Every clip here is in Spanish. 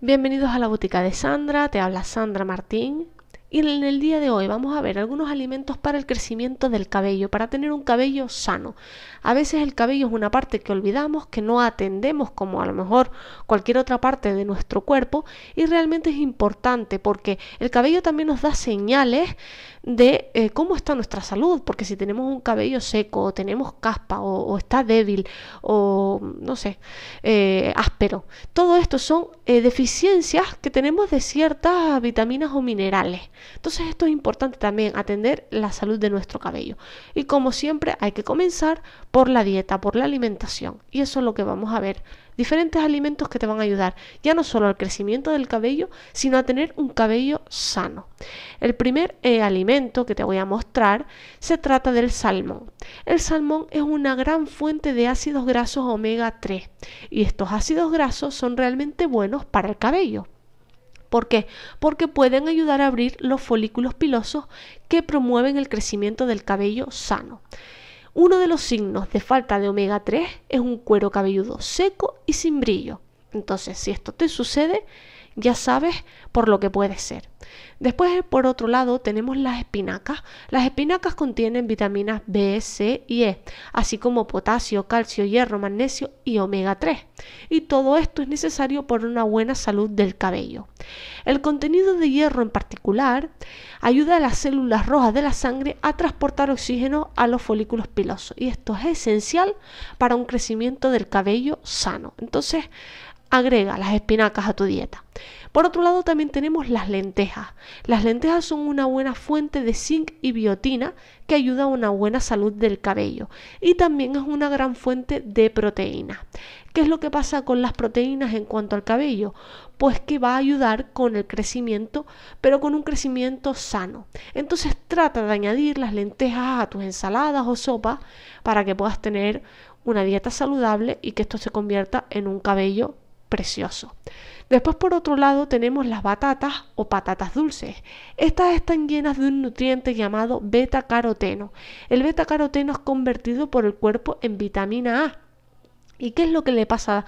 Bienvenidos a la botica de Sandra, te habla Sandra Martín y en el día de hoy vamos a ver algunos alimentos para el crecimiento del cabello, para tener un cabello sano. A veces el cabello es una parte que olvidamos, que no atendemos como a lo mejor cualquier otra parte de nuestro cuerpo y realmente es importante porque el cabello también nos da señales de eh, cómo está nuestra salud, porque si tenemos un cabello seco o tenemos caspa o, está débil o no sé, eh, áspero, todo esto son eh, deficiencias que tenemos de ciertas vitaminas o minerales. Entonces esto es importante también, atender la salud de nuestro cabello. Y como siempre hay que comenzar por la dieta, por la alimentación. Y eso es lo que vamos a ver. Diferentes alimentos que te van a ayudar ya no solo al crecimiento del cabello, sino a tener un cabello sano. El primer eh, alimento que te voy a mostrar se trata del salmón. El salmón es una gran fuente de ácidos grasos omega 3 y estos ácidos grasos son realmente buenos para el cabello. ¿Por qué? Porque pueden ayudar a abrir los folículos pilosos que promueven el crecimiento del cabello sano. Uno de los signos de falta de omega 3 es un cuero cabelludo seco y sin brillo. Entonces, si esto te sucede, ya sabes por lo que puede ser. Después, por otro lado, tenemos las espinacas. Las espinacas contienen vitaminas B, C y E, así como potasio, calcio, hierro, magnesio y omega 3. Y todo esto es necesario por una buena salud del cabello. El contenido de hierro en particular ayuda a las células rojas de la sangre a transportar oxígeno a los folículos pilosos y esto es esencial para un crecimiento del cabello sano. Entonces, agrega las espinacas a tu dieta. Por otro lado, también tenemos las lentejas. Las lentejas son una buena fuente de zinc y biotina que ayuda a una buena salud del cabello y también es una gran fuente de proteína. ¿Qué es lo que pasa con las proteínas en cuanto al cabello? Pues que va a ayudar con el crecimiento, pero con un crecimiento sano. Entonces trata de añadir las lentejas a tus ensaladas o sopas para que puedas tener una dieta saludable y que esto se convierta en un cabello precioso. Después por otro lado tenemos las batatas o patatas dulces. Estas están llenas de un nutriente llamado beta caroteno. El beta caroteno es convertido por el cuerpo en vitamina A. ¿Y qué es lo que le pasa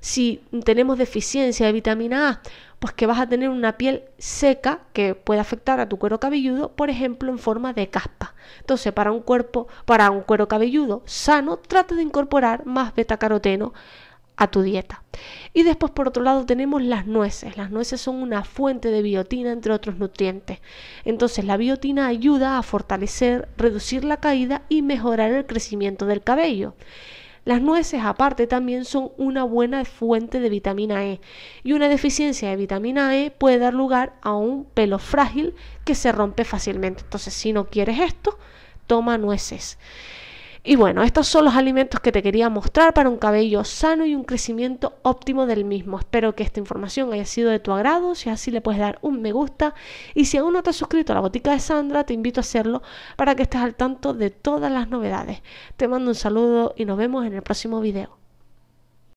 si tenemos deficiencia de vitamina A? Pues que vas a tener una piel seca que puede afectar a tu cuero cabelludo, por ejemplo, en forma de caspa. Entonces, para un cuerpo, para un cuero cabelludo sano, trata de incorporar más beta caroteno a tu dieta. Y después por otro lado tenemos las nueces. Las nueces son una fuente de biotina entre otros nutrientes. Entonces la biotina ayuda a fortalecer, reducir la caída y mejorar el crecimiento del cabello. Las nueces aparte también son una buena fuente de vitamina E y una deficiencia de vitamina E puede dar lugar a un pelo frágil que se rompe fácilmente. Entonces si no quieres esto, toma nueces. Y bueno, estos son los alimentos que te quería mostrar para un cabello sano y un crecimiento óptimo del mismo. Espero que esta información haya sido de tu agrado, si así le puedes dar un me gusta y si aún no te has suscrito a la botica de Sandra, te invito a hacerlo para que estés al tanto de todas las novedades. Te mando un saludo y nos vemos en el próximo video.